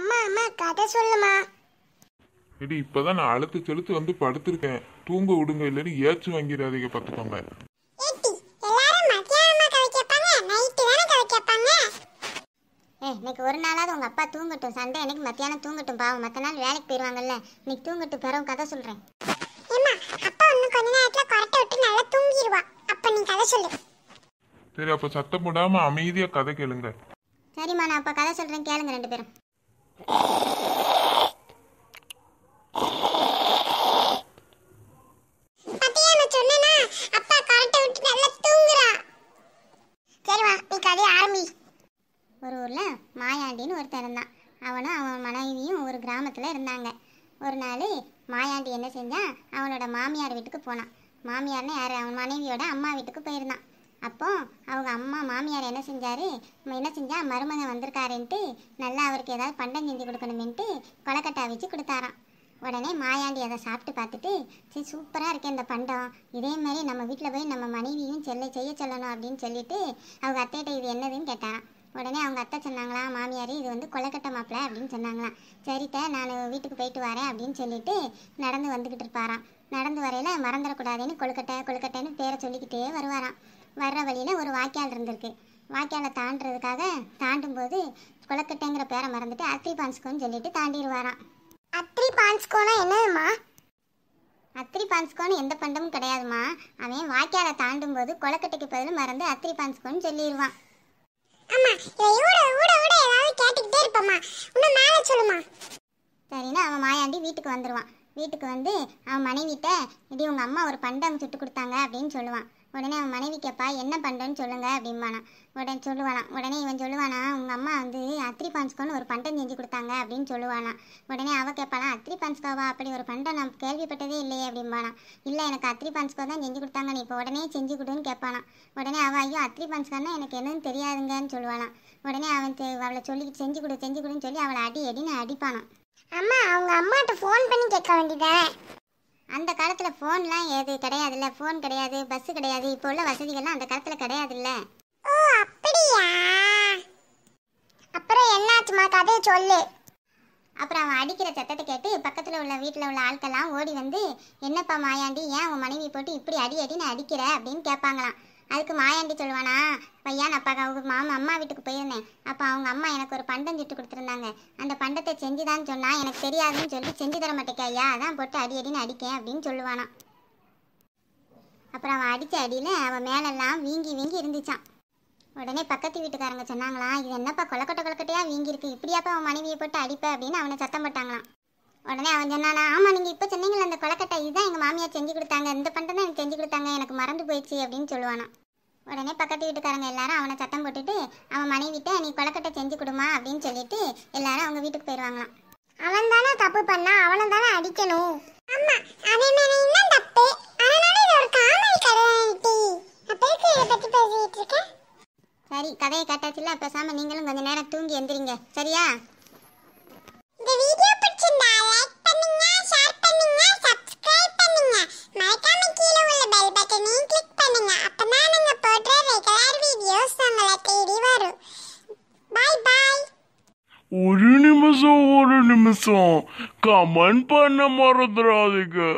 அம்மா அம்மா கதை சொல்லுமா இடி இப்பதான் நான் அழுத்து செலுத்து வந்து படுத்திருக்கேன் தூங்க விடுங்க இல்லைன்னு ஏச்சு வாங்கிடாதீங்க பார்த்துக்கோங்க இன்னைக்கு ஒரு நாளாவது உங்க அப்பா தூங்கட்டும் சண்டே எனக்கு மத்தியானம் தூங்கட்டும் பாவம் மத்த நாள் வேலைக்கு போயிருவாங்கல்ல இன்னைக்கு தூங்கட்டும் பிறகு கதை சொல்றேன் ஏமா அப்பா இன்னும் கொஞ்ச நேரத்துல கொரட்டை விட்டு நல்லா தூங்கிடுவா அப்ப நீ கதை சொல்லு சரி அப்ப சத்தம் போடாம அமைதியா கதை கேளுங்க சரிம்மா நான் அப்ப கதை சொல்றேன் கேளுங்க ரெண்டு பேரும் ஒரு மாயாண்டின்னு அவனும் அவன் மனைவியும் ஒரு இருந்தாங்க ஒரு நாள் மாயாண்டி என்ன அவனோட மாமியார் வீட்டுக்கு போனான் மாமியார்னு யார் அவன் மனைவியோட அம்மா வீட்டுக்கு போயிருந்தான் அப்போது அவங்க அம்மா மாமியார் என்ன செஞ்சார் என்ன செஞ்சால் மருமகன் வந்திருக்காருன்ட்டு நல்லா அவருக்கு ஏதாவது பண்டம் செஞ்சு கொடுக்கணுமேன்ட்டு கொலக்கட்டா வச்சு கொடுத்தாராம் உடனே மாயாண்டி அதை சாப்பிட்டு பார்த்துட்டு சரி சூப்பராக இருக்கு இந்த பண்டம் இதே மாதிரி நம்ம வீட்டில் போய் நம்ம மனைவியும் செல்ல செய்ய சொல்லணும் அப்படின்னு சொல்லிட்டு அவங்க அத்தைகிட்ட இது என்னதுன்னு கேட்டாராம் உடனே அவங்க அத்தை சொன்னாங்களாம் மாமியார் இது வந்து கொலக்கட்ட மாப்பிள்ள அப்படின்னு சொன்னாங்களாம் சரிட்ட நான் வீட்டுக்கு போயிட்டு வரேன் அப்படின்னு சொல்லிட்டு நடந்து வந்துக்கிட்டு இருப்பாராம் நடந்து வரையில் மறந்துடக்கூடாதுன்னு கொழுக்கட்டை கொழுக்கட்டைன்னு பேரை சொல்லிக்கிட்டே வருவாராம் வர்ற வழியில் ஒரு வாய்க்கால் இருந்திருக்கு வாய்க்காலை தாண்டுறதுக்காக தாண்டும் போது குளக்கட்டைங்கிற பேரை மறந்துட்டு அத்ரி பான்ஸ்கோன்னு சொல்லிட்டு தாண்டிடுவாராம் அத்ரி பான்ஸ்கோனா என்னதுமா அத்ரி பான்ஸ்கோன்னு எந்த பண்டமும் கிடையாதுமா அவன் வாய்க்காலை தாண்டும் போது குளக்கட்டைக்கு பதிலும் மறந்து அத்ரி பான்ஸ்கோன்னு சொல்லிடுவான் இருப்பம்மா சரின்னு அவன் மாயாண்டி வீட்டுக்கு வந்துடுவான் வீட்டுக்கு வந்து அவன் மனைவிட்ட இப்படி உங்கள் அம்மா ஒரு பண்டம் சுட்டு கொடுத்தாங்க அப்படின்னு சொல்லுவான் உடனே அவன் மனைவி கேட்பா என்ன பண்ணுறேன்னு சொல்லுங்க அப்படிம்பானா உடனே சொல்லுவானா உடனே இவன் சொல்லுவானா உங்கள் அம்மா வந்து அத்ரி பான்ஸ்கோன்னு ஒரு பண்டம் செஞ்சு கொடுத்தாங்க அப்படின்னு சொல்லுவானா உடனே அவள் கேட்பாளா அத்ரி பான்ஸ்கோவா அப்படி ஒரு பண்டம் நம்ம கேள்விப்பட்டதே இல்லையே அப்படிம்பானா இல்லை எனக்கு அத்ரி பான்ஸ்கோ தான் செஞ்சு கொடுத்தாங்க நீ இப்போ உடனே செஞ்சு கொடுன்னு கேட்பானா உடனே அவள் ஐயோ அத்ரி பான்ஸ்கான்னா எனக்கு என்னன்னு தெரியாதுங்கன்னு சொல்லுவாளாம் உடனே அவன் அவளை சொல்லி செஞ்சு கொடு செஞ்சு கொடுன்னு சொல்லி அவளை அடி அடின்னு அடிப்பானான் அம்மா அவங்க அம்மாட்ட ஃபோன் பண்ணி கேட்க வேண்டியதான் அந்த காலத்தில் ஃபோன்லாம் ஏது கிடையாதுல்ல ஃபோன் கிடையாது பஸ் கிடையாது இப்போ உள்ள வசதிகள்லாம் அந்த காலத்தில் கிடையாதுல்ல ஓ அப்படியா அப்புறம் என்னாச்சுமா கதையை சொல்லு அப்புறம் அவன் அடிக்கிற சத்தத்தை கேட்டு பக்கத்தில் உள்ள வீட்டில் உள்ள ஆட்கள்லாம் ஓடி வந்து என்னப்பா மாயாண்டி ஏன் உன் மனைவி போட்டு இப்படி அடி அடி நான் அடிக்கிற அப்படின்னு கேட்பாங்களாம் அதுக்கு மாயாண்டி சொல்லுவானா பையா நான் அப்பா அவங்க மாமா அம்மா வீட்டுக்கு போயிருந்தேன் அப்போ அவங்க அம்மா எனக்கு ஒரு பண்டம் சுட்டு கொடுத்துருந்தாங்க அந்த பண்டத்தை செஞ்சுதான்னு சொன்னால் எனக்கு தெரியாதுன்னு சொல்லி செஞ்சு தர மாட்டேக்கா ஐயா அதான் போட்டு அடி அடின்னு அடிக்கேன் அப்படின்னு சொல்லுவானா அப்புறம் அவன் அடித்த அடியில் அவன் மேலெல்லாம் வீங்கி வீங்கி இருந்துச்சான் உடனே பக்கத்து வீட்டுக்காரங்க சொன்னாங்களா இது என்னப்பா கொலக்கட்டை கொலக்கட்டையாக வீங்கியிருக்கு இப்படியாப்பா அவன் மனைவியை போட்டு அடிப்பேன் அப்படின்னு அவனை சத்தம் போட்டாங்களாம் உடனே அவன் சொன்னானா ஆமாம் நீங்கள் இப்போ சொன்னீங்களே அந்த கொலக்கட்டை இதுதான் எங்கள் மாமியார் செஞ்சு கொடுத்தாங்க இந்த பண்டம் தான் எனக்கு செஞ்சு கொடுத்தாங்க எனக்கு மறந்து போயிடுச்சு அப்படின்னு சொல்லுவானா உடனே பக்கத்து வீட்டுக்காரங்க எல்லாரும் அவனை சத்தம் போட்டுட்டு அவன் மனைவிட்ட நீ கொலக்கட்டை செஞ்சு கொடுமா அப்படின்னு சொல்லிட்டு எல்லாரும் அவங்க வீட்டுக்கு போயிடுவாங்களாம் அவன் தானே தப்பு பண்ணா அவனை தானே அடிக்கணும் ஆமா அவன் தப்பு அதனால ஒரு சரி கதையை கேட்டாச்சுல பேசாம நீங்களும் கொஞ்ச நேரம் தூங்கி எந்திரிங்க சரியா ஒரு நிமிஷம் ஒரு நிமிஷம் கமெண்ட் பண்ண மறந்துடாதீங்க